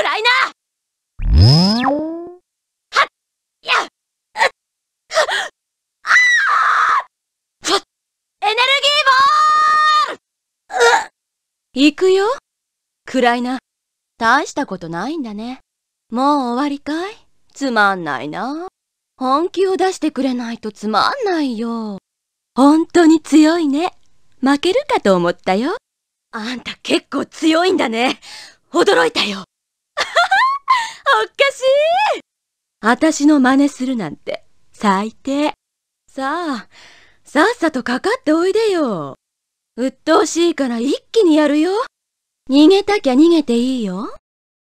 るライナーはっやっああエネルギーボール行くよクライナ大したことないんだねもう終わりかいつまんないな本気を出してくれないとつまんないよ本当に強いね負けるかと思ったよあんた結構強いんだね驚いたよおっかしい私の真似するなんて、最低。さあ、さっさとかかっておいでよ。鬱陶しいから一気にやるよ。逃げたきゃ逃げていいよ。